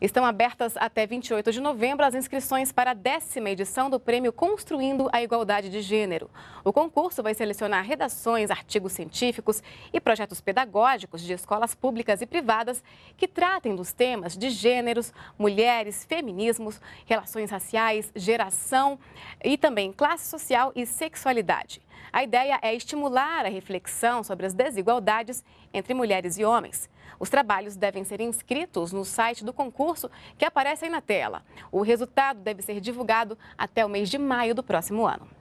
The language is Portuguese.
Estão abertas até 28 de novembro as inscrições para a décima edição do prêmio Construindo a Igualdade de Gênero. O concurso vai selecionar redações, artigos científicos e projetos pedagógicos de escolas públicas e privadas que tratem dos temas de gêneros, mulheres, feminismos, relações raciais, geração e também classe social e sexualidade. A ideia é estimular a reflexão sobre as desigualdades entre mulheres e homens. Os trabalhos devem ser inscritos no site do concurso que aparece aí na tela. O resultado deve ser divulgado até o mês de maio do próximo ano.